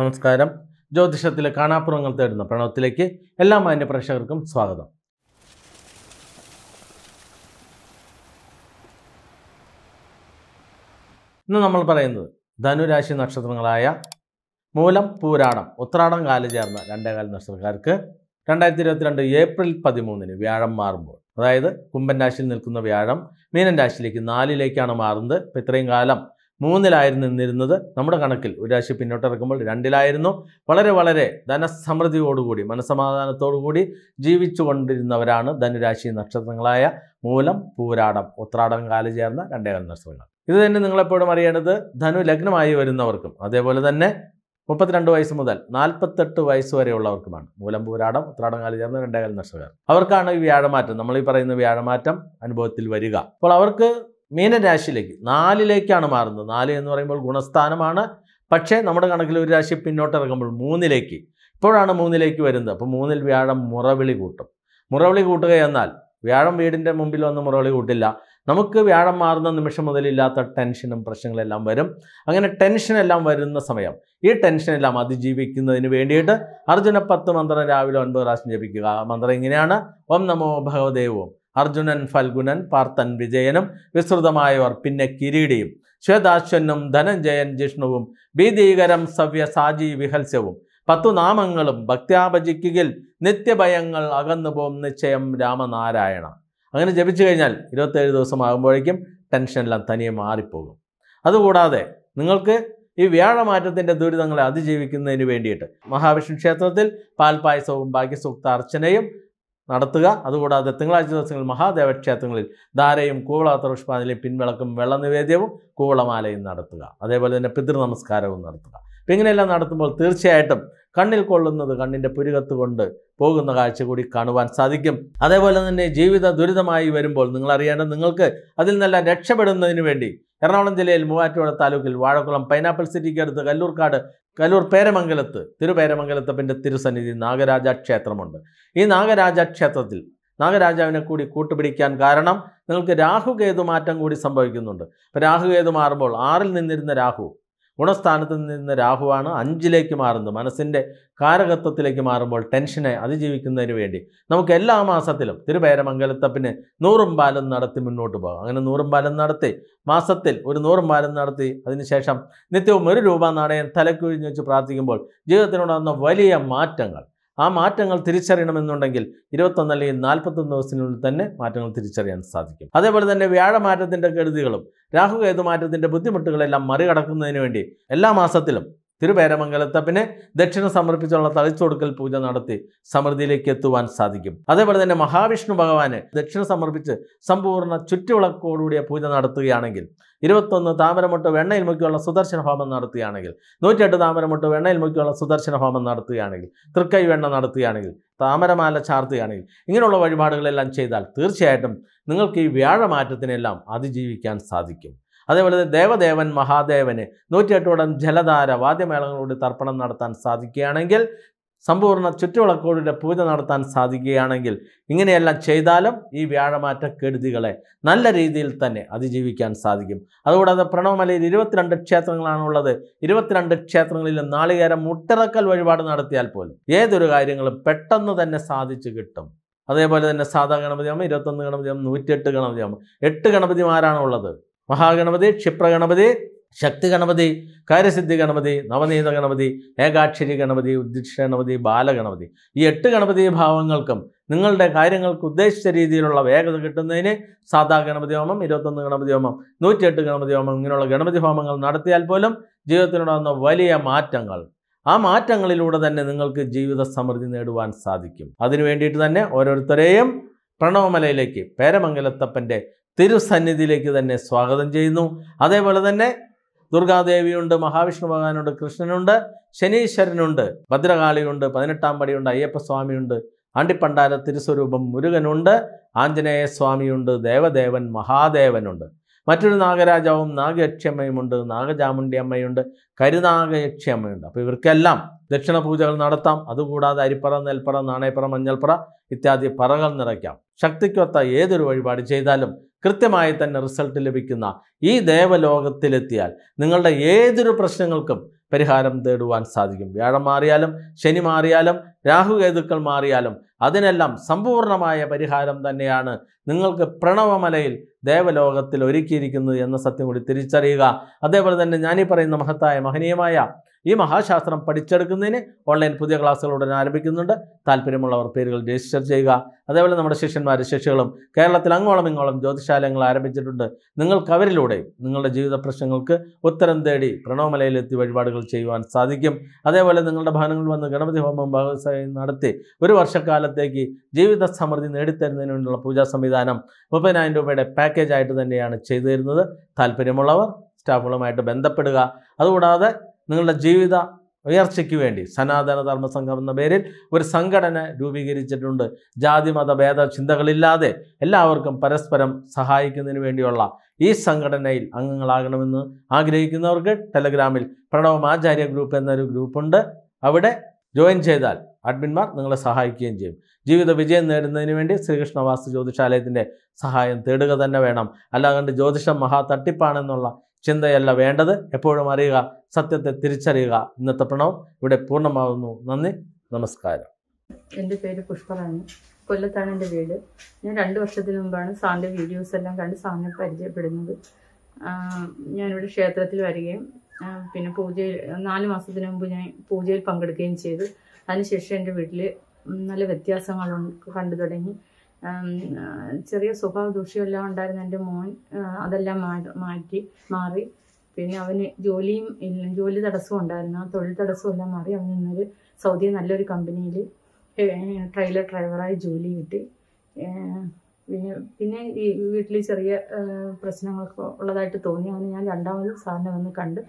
നമസ്കാരം ജ്യോതിഷത്തിലെ കാണാപ്പുറങ്ങൾ തേടുന്ന പ്രണവത്തിലേക്ക് എല്ലാ മാന്യ പ്രേക്ഷകർക്കും സ്വാഗതം ഇന്ന് നമ്മൾ പറയുന്നത് ധനുരാശി നക്ഷത്രങ്ങളായ മൂലം പൂരാടം ഉത്രാടം കാലം ചേർന്ന രണ്ടേകാൽ നക്ഷത്രക്കാർക്ക് രണ്ടായിരത്തി ഇരുപത്തിരണ്ട് ഏപ്രിൽ പതിമൂന്നിന് വ്യാഴം മാറുമ്പോൾ അതായത് കുംഭൻ രാശിയിൽ നിൽക്കുന്ന വ്യാഴം മീനൻ രാശിയിലേക്ക് നാലിലേക്കാണ് മാറുന്നത് ഇപ്പം ഇത്രയും കാലം മൂന്നിലായിരുന്നു നിന്നിരുന്നത് നമ്മുടെ കണക്കിൽ ഒരു രാശി പിന്നോട്ടിറക്കുമ്പോൾ രണ്ടിലായിരുന്നു വളരെ വളരെ ധനസമൃദ്ധിയോടുകൂടി മനസ്സമാധാനത്തോടുകൂടി ജീവിച്ചു കൊണ്ടിരുന്നവരാണ് ധനുരാശി നക്ഷത്രങ്ങളായ മൂലം പൂരാടം ഉത്രാടം കാല് ചേർന്ന രണ്ടേകാൽ നക്ഷത്രങ്ങൾ ഇത് തന്നെ നിങ്ങളെപ്പോഴും അറിയേണ്ടത് ധനു ലഗ്നമായി വരുന്നവർക്കും അതേപോലെ തന്നെ മുപ്പത്തിരണ്ട് വയസ്സ് മുതൽ നാൽപ്പത്തെട്ട് വയസ്സ് വരെയുള്ളവർക്കുമാണ് മൂലം പൂരാടം ഉത്രാടം കാലം ചേർന്ന രണ്ടേകാൽ നക്ഷത്രങ്ങൾ അവർക്കാണ് ഈ വ്യാഴമാറ്റം നമ്മൾ ഈ പറയുന്ന വ്യാഴമാറ്റം അനുഭവത്തിൽ വരിക അപ്പോൾ അവർക്ക് മീനരാശിയിലേക്ക് നാലിലേക്കാണ് മാറുന്നത് നാല് എന്ന് പറയുമ്പോൾ ഗുണസ്ഥാനമാണ് പക്ഷേ നമ്മുടെ കണക്കിൽ ഒരു രാശി പിന്നോട്ട് ഇറങ്ങുമ്പോൾ മൂന്നിലേക്ക് ഇപ്പോഴാണ് മൂന്നിലേക്ക് വരുന്നത് അപ്പോൾ മൂന്നിൽ വ്യാഴം മുറവിളി കൂട്ടും മുറവിളി കൂട്ടുക എന്നാൽ വ്യാഴം വീടിൻ്റെ മുമ്പിൽ വന്ന് മുറവിളി കൂട്ടില്ല നമുക്ക് വ്യാഴം മാറുന്ന നിമിഷം മുതലില്ലാത്ത ടെൻഷനും പ്രശ്നങ്ങളെല്ലാം വരും അങ്ങനെ ടെൻഷനെല്ലാം വരുന്ന സമയം ഈ ടെൻഷനെല്ലാം അതിജീവിക്കുന്നതിന് വേണ്ടിയിട്ട് അർജുന പത്ത് മന്ത്രം രാവിലെ ഒൻപത് പ്രാവശ്യം ജപിക്കുക മന്ത്രം ഇങ്ങനെയാണ് ഓം നമോ ഭഗവദേവോം അർജുനൻ ഫൽഗുനൻ പാർത്ഥൻ വിജയനും വിസ്തൃതമായവർ പിന്നെ കിരീടിയും ശ്വേതാശ്വനും ധനഞ്ജയൻ ജിഷ്ണുവും ഭീതീകരം സവ്യ സാജി വിഹൽസ്യവും പത്തു നാമങ്ങളും ഭക്ത്യാപജിക്കുകിൽ നിത്യഭയങ്ങൾ അകന്നുപോകും നിശ്ചയം രാമനാരായണ അങ്ങനെ ജപിച്ചു കഴിഞ്ഞാൽ ഇരുപത്തേഴ് ദിവസം ആകുമ്പോഴേക്കും ടെൻഷനെല്ലാം തനിയെ മാറിപ്പോകും അതുകൂടാതെ നിങ്ങൾക്ക് ഈ വ്യാഴമാറ്റത്തിൻ്റെ ദുരിതങ്ങളെ അതിജീവിക്കുന്നതിന് വേണ്ടിയിട്ട് മഹാവിഷ്ണു ക്ഷേത്രത്തിൽ പാൽപായസവും സൂക്ത അർച്ചനയും നടത്തുക അതുകൂടാതെ തിങ്കളാഴ്ച ദിവസങ്ങളിൽ മഹാദേവ ക്ഷേത്രങ്ങളിൽ ധാരയും കൂവളാത്ത പുഷ്പാഞ്ജലിയും പിൻവിളക്കും വെള്ളനിവേദ്യവും കൂവളമാലയും നടത്തുക അതേപോലെ തന്നെ പിതൃനമസ്കാരവും നടത്തുക അപ്പം ഇങ്ങനെയെല്ലാം നടത്തുമ്പോൾ തീർച്ചയായിട്ടും കണ്ണിൽ കൊള്ളുന്നത് കണ്ണിൻ്റെ പുരുകത്ത് കൊണ്ട് പോകുന്ന കാഴ്ച കൂടി കാണുവാൻ സാധിക്കും അതേപോലെ തന്നെ ജീവിത ദുരിതമായി വരുമ്പോൾ നിങ്ങൾ അറിയേണ്ട നിങ്ങൾക്ക് അതിൽ നിന്നെല്ലാം രക്ഷപ്പെടുന്നതിന് വേണ്ടി എറണാകുളം ജില്ലയിൽ മൂവാറ്റുപുഴ താലൂക്കിൽ വാഴക്കുളം പൈനാപ്പിൾ അടുത്ത് കല്ലൂർക്കാട് കലൂർ പേരമംഗലത്ത് തിരുപേരമംഗലത്തപ്പൻ്റെ തിരുസന്നിധി നാഗരാജ ക്ഷേത്രമുണ്ട് ഈ നാഗരാജ ക്ഷേത്രത്തിൽ നാഗരാജാവിനെ കൂടി കൂട്ടുപിടിക്കാൻ കാരണം നിങ്ങൾക്ക് രാഹുകേതു മാറ്റം കൂടി സംഭവിക്കുന്നുണ്ട് അപ്പോൾ രാഹുകേതു മാറുമ്പോൾ ആറിൽ നിന്നിരുന്ന രാഹു ഗുണസ്ഥാനത്ത് നിന്ന് രാഹുവാണ് അഞ്ചിലേക്ക് മാറുന്നത് മനസ്സിൻ്റെ കാരകത്വത്തിലേക്ക് മാറുമ്പോൾ ടെൻഷനെ അതിജീവിക്കുന്നതിന് വേണ്ടി നമുക്ക് എല്ലാ മാസത്തിലും തിരുപേരമംഗലത്തപ്പിന് നൂറും ബാലം നടത്തി മുന്നോട്ട് പോകാം അങ്ങനെ നൂറും ബാലം നടത്തി മാസത്തിൽ ഒരു നൂറും ബാലം നടത്തി അതിനുശേഷം നിത്യവും ഒരു രൂപ നാണയം തലക്കുഴിഞ്ഞ് വെച്ച് പ്രാർത്ഥിക്കുമ്പോൾ ജീവിതത്തിനുണ്ടാകുന്ന വലിയ മാറ്റങ്ങൾ ആ മാറ്റങ്ങൾ തിരിച്ചറിയണമെന്നുണ്ടെങ്കിൽ ഇരുപത്തൊന്ന് അല്ലെങ്കിൽ നാൽപ്പത്തൊന്ന് ദിവസത്തിനുള്ളിൽ തന്നെ മാറ്റങ്ങൾ തിരിച്ചറിയാൻ സാധിക്കും അതേപോലെ തന്നെ വ്യാഴമാറ്റത്തിൻ്റെ കെടുതികളും രാഹുകേതു മാറ്റത്തിൻ്റെ ബുദ്ധിമുട്ടുകളെല്ലാം മറികടക്കുന്നതിന് വേണ്ടി എല്ലാ മാസത്തിലും തിരുവേരമംഗലത്ത് പിന്നെ ദക്ഷിണ സമർപ്പിച്ചുള്ള തളിച്ചൊടുക്കൽ പൂജ നടത്തി സമൃദ്ധിയിലേക്ക് എത്തുവാൻ സാധിക്കും അതേപോലെ തന്നെ മഹാവിഷ്ണു ഭഗവാന് ദക്ഷിണ സമർപ്പിച്ച് സമ്പൂർണ്ണ ചുറ്റുവിളക്കോടുകൂടിയ പൂജ നടത്തുകയാണെങ്കിൽ ഇരുപത്തൊന്ന് താമരമുട്ട് വെണ്ണയിൽ മുക്കിയുള്ള സുദർശന ഹോമം നടത്തുകയാണെങ്കിൽ നൂറ്റിയെട്ട് താമരമുട്ട് വെണ്ണയിൽ മുക്കിയുള്ള സുദർശന ഹോമം നടത്തുകയാണെങ്കിൽ തൃക്കൈ വെണ്ണ നടത്തുകയാണെങ്കിൽ താമരമാല ചാർത്തുകയാണെങ്കിൽ ഇങ്ങനെയുള്ള വഴിപാടുകളെല്ലാം ചെയ്താൽ തീർച്ചയായിട്ടും നിങ്ങൾക്ക് ഈ വ്യാഴമാറ്റത്തിനെല്ലാം അതിജീവിക്കാൻ സാധിക്കും അതേപോലെ തന്നെ ദേവദേവൻ മഹാദേവന് നൂറ്റിയെട്ടോളം ജലധാര വാദ്യമേളങ്ങളോട് തർപ്പണം നടത്താൻ സാധിക്കുകയാണെങ്കിൽ സമ്പൂർണ്ണ ചുറ്റുവിളക്കോടിൻ്റെ പൂജ നടത്താൻ സാധിക്കുകയാണെങ്കിൽ ഇങ്ങനെയെല്ലാം ചെയ്താലും ഈ വ്യാഴമാറ്റ കെടുതികളെ നല്ല രീതിയിൽ തന്നെ അതിജീവിക്കാൻ സാധിക്കും അതുകൂടാതെ പ്രണവമലയിൽ ഇരുപത്തിരണ്ട് ക്ഷേത്രങ്ങളാണുള്ളത് ഇരുപത്തിരണ്ട് ക്ഷേത്രങ്ങളിലും നാളികേരം മുട്ടിറക്കൽ വഴിപാട് നടത്തിയാൽ പോലും ഏതൊരു കാര്യങ്ങളും പെട്ടെന്ന് തന്നെ സാധിച്ചു കിട്ടും അതേപോലെ തന്നെ സാധാ ഗണപതിയാകുമ്പോൾ ഇരുപത്തൊന്ന് ഗണപതിയാകുമ്പോൾ നൂറ്റിയെട്ട് ഗണപതിയാകുമ്പോൾ എട്ട് ഗണപതിമാരാണുള്ളത് മഹാഗണപതി ക്ഷിപ്രഗണപതി ശക്തി ഗണപതി കാര്യസിദ്ധി ഗണപതി നവനീത ഗണപതി ഏകാക്ഷരി ഗണപതി ഉദ്ദിഷ്ട ഗണപതി ബാലഗണപതി ഈ എട്ട് ഗണപതി ഭാവങ്ങൾക്കും നിങ്ങളുടെ കാര്യങ്ങൾക്ക് ഉദ്ദേശിച്ച രീതിയിലുള്ള വേഗത കിട്ടുന്നതിന് സാധാ ഗണപതി ഹോമം ഇരുപത്തൊന്ന് ഗണപതി ഹോമം നൂറ്റിയെട്ട് ഗണപതി ഹോമം ഇങ്ങനെയുള്ള ഗണപതി ഹോമങ്ങൾ നടത്തിയാൽ പോലും ജീവിതത്തിനുണ്ടാകുന്ന വലിയ മാറ്റങ്ങൾ ആ മാറ്റങ്ങളിലൂടെ തന്നെ നിങ്ങൾക്ക് ജീവിത സമൃദ്ധി നേടുവാൻ സാധിക്കും അതിനു വേണ്ടിയിട്ട് തന്നെ ഓരോരുത്തരെയും പ്രണവമലയിലേക്ക് പേരമംഗലത്തപ്പൻ്റെ തിരുസന്നിധിയിലേക്ക് തന്നെ സ്വാഗതം ചെയ്യുന്നു അതേപോലെ തന്നെ ദുർഗാദേവിയുണ്ട് മഹാവിഷ്ണു ഭഗവാനുണ്ട് കൃഷ്ണനുണ്ട് ശനീശ്വരനുണ്ട് ഭദ്രകാളിയുണ്ട് പതിനെട്ടാം പടിയുണ്ട് അയ്യപ്പസ്വാമിയുണ്ട് ആണ്ടിപ്പണ്ടാര തിരുസ്വരൂപം മുരുകനുണ്ട് ആഞ്ജനേയ സ്വാമിയുണ്ട് ദേവദേവൻ മഹാദേവനുണ്ട് മറ്റൊരു നാഗരാജാവും നാഗയക്ഷിയമ്മയുമുണ്ട് നാഗചാമുണ്ടി അമ്മയുണ്ട് കരുനാഗയക്ഷിയമ്മയുണ്ട് അപ്പോൾ ഇവർക്കെല്ലാം ദക്ഷിണ പൂജകൾ നടത്താം അതുകൂടാതെ അരിപ്പറ നെൽപ്പറ നാണയപ്പറ മഞ്ഞൾപ്പറ ഇത്യാദി പറകൾ നിറയ്ക്കാം ശക്തിക്കൊത്ത ഏതൊരു വഴിപാട് ചെയ്താലും കൃത്യമായി തന്നെ റിസൾട്ട് ലഭിക്കുന്ന ഈ ദേവലോകത്തിലെത്തിയാൽ നിങ്ങളുടെ ഏതൊരു പ്രശ്നങ്ങൾക്കും പരിഹാരം തേടുവാൻ സാധിക്കും വ്യാഴം മാറിയാലും ശനി മാറിയാലും രാഹുകേതുക്കൾ മാറിയാലും അതിനെല്ലാം സമ്പൂർണമായ പരിഹാരം തന്നെയാണ് നിങ്ങൾക്ക് പ്രണവമലയിൽ ദേവലോകത്തിൽ ഒരുക്കിയിരിക്കുന്നത് എന്ന സത്യം കൂടി തിരിച്ചറിയുക അതേപോലെ തന്നെ ഞാനീ പറയുന്ന മഹത്തായ മഹനീയമായ ഈ മഹാശാസ്ത്രം പഠിച്ചെടുക്കുന്നതിന് ഓൺലൈൻ പുതിയ ക്ലാസ്സുകൾ ഉടൻ ആരംഭിക്കുന്നുണ്ട് താല്പര്യമുള്ളവർ പേരുകൾ രജിസ്റ്റർ ചെയ്യുക അതേപോലെ നമ്മുടെ ശിഷ്യന്മാർ ശിഷ്യകളും കേരളത്തിൽ അങ്ങോളം ഇങ്ങോളം ജ്യോതിശാലയങ്ങൾ ആരംഭിച്ചിട്ടുണ്ട് നിങ്ങൾക്ക് അവരിലൂടെ നിങ്ങളുടെ ജീവിത പ്രശ്നങ്ങൾക്ക് ഉത്തരം തേടി പ്രണവമലയിലെത്തി വഴിപാടുകൾ ചെയ്യുവാൻ സാധിക്കും അതേപോലെ നിങ്ങളുടെ ഭവനങ്ങളിൽ വന്ന് ഗണപതി ഹോമം ഭാഗവസായം നടത്തി ഒരു വർഷക്കാലത്തേക്ക് ജീവിത സമൃദ്ധി നേടിത്തരുന്നതിന് വേണ്ടിയുള്ള പൂജാ സംവിധാനം മുപ്പതിനായിരം രൂപയുടെ പാക്കേജായിട്ട് തന്നെയാണ് ചെയ്തു തരുന്നത് താല്പര്യമുള്ളവർ സ്റ്റാഫുകളുമായിട്ട് ബന്ധപ്പെടുക അതുകൂടാതെ നിങ്ങളുടെ ജീവിത ഉയർച്ചയ്ക്ക് വേണ്ടി സനാതന ധർമ്മ സംഘം എന്ന പേരിൽ ഒരു സംഘടന രൂപീകരിച്ചിട്ടുണ്ട് ജാതി മത ഭേദ ചിന്തകളില്ലാതെ എല്ലാവർക്കും പരസ്പരം സഹായിക്കുന്നതിന് വേണ്ടിയുള്ള ഈ സംഘടനയിൽ അംഗങ്ങളാകണമെന്ന് ആഗ്രഹിക്കുന്നവർക്ക് ടെലഗ്രാമിൽ പ്രണവ് ആചാര്യ ഗ്രൂപ്പ് എന്നൊരു ഗ്രൂപ്പുണ്ട് അവിടെ ജോയിൻ ചെയ്താൽ അഡ്മിൻമാർ നിങ്ങളെ സഹായിക്കുകയും ചെയ്യും ജീവിത വിജയം നേടുന്നതിന് വേണ്ടി വാസ്തു ജ്യോതിഷാലയത്തിൻ്റെ സഹായം തേടുക തന്നെ വേണം അല്ലാതെ ജ്യോതിഷം മഹാ തട്ടിപ്പാണെന്നുള്ള ചിന്തയല്ല വേണ്ടത് എപ്പോഴും അറിയുക സത്യത്തെ തിരിച്ചറിയുക ഇന്നത്തെ പ്രണവം ഇവിടെ പൂർണ്ണമാകുന്നു നന്ദി നമസ്കാരം എൻ്റെ പേര് പുഷ്പറാണ് കൊല്ലത്താണ് എൻ്റെ വീട് ഞാൻ രണ്ട് വർഷത്തിന് മുമ്പാണ് സാറിൻ്റെ വീഡിയോസ് എല്ലാം കണ്ട് സാറിനെ പരിചയപ്പെടുന്നത് ഞാനിവിടെ ക്ഷേത്രത്തിൽ വരികയും പിന്നെ പൂജയിൽ നാല് മാസത്തിന് മുമ്പ് ഞാൻ പൂജയിൽ പങ്കെടുക്കുകയും ചെയ്തു അതിനുശേഷം എൻ്റെ വീട്ടിൽ നല്ല വ്യത്യാസങ്ങൾ കണ്ടു തുടങ്ങി ചെറിയ സ്വഭാവ ദൂഷ്യമെല്ലാം ഉണ്ടായിരുന്ന എൻ്റെ മോൻ അതെല്ലാം മാറ്റി മാറി പിന്നെ അവന് ജോലിയും ഇല്ല ജോലി തടസ്സവും ഉണ്ടായിരുന്നു ആ തൊഴിൽ തടസ്സവും എല്ലാം മാറി അവൻ ഇന്നൊരു സൗദി നല്ലൊരു കമ്പനിയിൽ ട്രെയിലർ ഡ്രൈവറായി ജോലി കിട്ടി പിന്നെ പിന്നെ ഈ വീട്ടിൽ ചെറിയ പ്രശ്നങ്ങളൊക്കെ ഉള്ളതായിട്ട് തോന്നി അങ്ങനെ ഞാൻ രണ്ടാമത് സാറിനെ വന്ന് കണ്ട്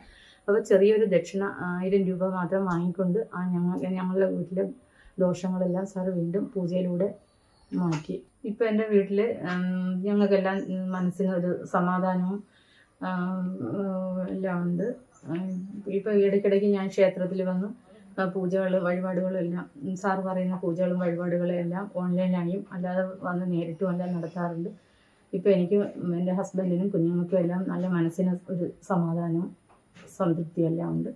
അപ്പോൾ ചെറിയൊരു ദക്ഷിണ ആയിരം രൂപ മാത്രം വാങ്ങിക്കൊണ്ട് ആ ഞങ്ങൾ ഞങ്ങളുടെ വീട്ടിലെ ദോഷങ്ങളെല്ലാം സാറ് വീണ്ടും പൂജയിലൂടെ മാറ്റി ഇപ്പം എൻ്റെ വീട്ടിൽ ഞങ്ങൾക്കെല്ലാം മനസ്സിന് ഒരു സമാധാനവും എല്ലാം ഉണ്ട് ഇപ്പം ഇടയ്ക്കിടയ്ക്ക് ഞാൻ ക്ഷേത്രത്തിൽ വന്ന് പൂജകൾ എല്ലാം സാർ പറയുന്ന പൂജകളും വഴിപാടുകളും എല്ലാം ഓൺലൈനായും അല്ലാതെ വന്ന് നേരിട്ടും എല്ലാം നടത്താറുണ്ട് ഇപ്പോൾ എനിക്ക് എൻ്റെ ഹസ്ബൻഡിനും കുഞ്ഞുങ്ങൾക്കും എല്ലാം നല്ല മനസ്സിന് ഒരു സമാധാനവും സംതൃപ്തിയെല്ലാം ഉണ്ട്